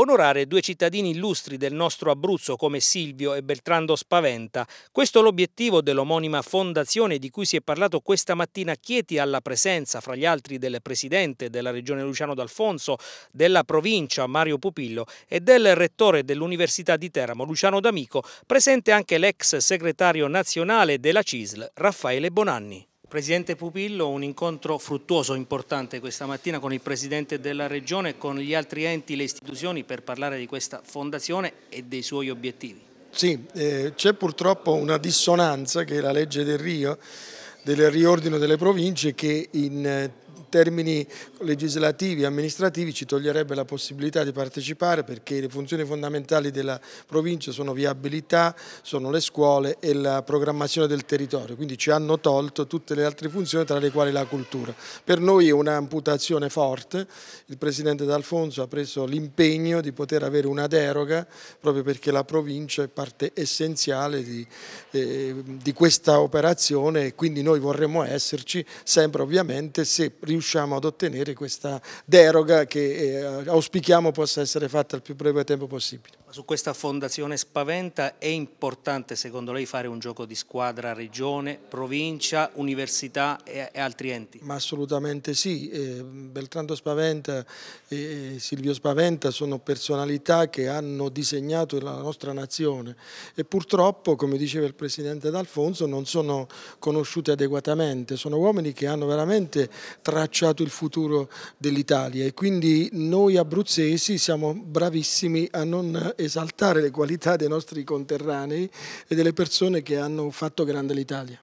onorare due cittadini illustri del nostro Abruzzo come Silvio e Beltrando Spaventa. Questo è l'obiettivo dell'omonima fondazione di cui si è parlato questa mattina a Chieti alla presenza, fra gli altri, del presidente della regione Luciano D'Alfonso, della provincia Mario Pupillo e del rettore dell'Università di Teramo Luciano D'Amico, presente anche l'ex segretario nazionale della CISL Raffaele Bonanni. Presidente Pupillo, un incontro fruttuoso, importante questa mattina con il Presidente della Regione, e con gli altri enti, e le istituzioni per parlare di questa fondazione e dei suoi obiettivi. Sì, eh, c'è purtroppo una dissonanza che è la legge del Rio, del riordino delle province che in eh, termini legislativi e amministrativi ci toglierebbe la possibilità di partecipare perché le funzioni fondamentali della provincia sono viabilità, sono le scuole e la programmazione del territorio, quindi ci hanno tolto tutte le altre funzioni tra le quali la cultura. Per noi è un'amputazione forte, il Presidente D'Alfonso ha preso l'impegno di poter avere una deroga proprio perché la provincia è parte essenziale di, eh, di questa operazione e quindi noi vorremmo esserci sempre ovviamente se riusciamo riusciamo ad ottenere questa deroga che eh, auspichiamo possa essere fatta il più breve tempo possibile. Su questa fondazione Spaventa è importante secondo lei fare un gioco di squadra regione, provincia, università e, altri enti? Ma assolutamente sì, eh, Beltrando Spaventa e Silvio Spaventa sono personalità che hanno disegnato la nostra nazione e purtroppo, come diceva il Presidente D'Alfonso, non sono conosciute adeguatamente, sono uomini che hanno veramente tracciato minacciato il futuro dell'Italia e quindi noi abruzzesi siamo bravissimi a non esaltare le qualità dei nostri conterranei e delle persone che hanno fatto grande l'Italia.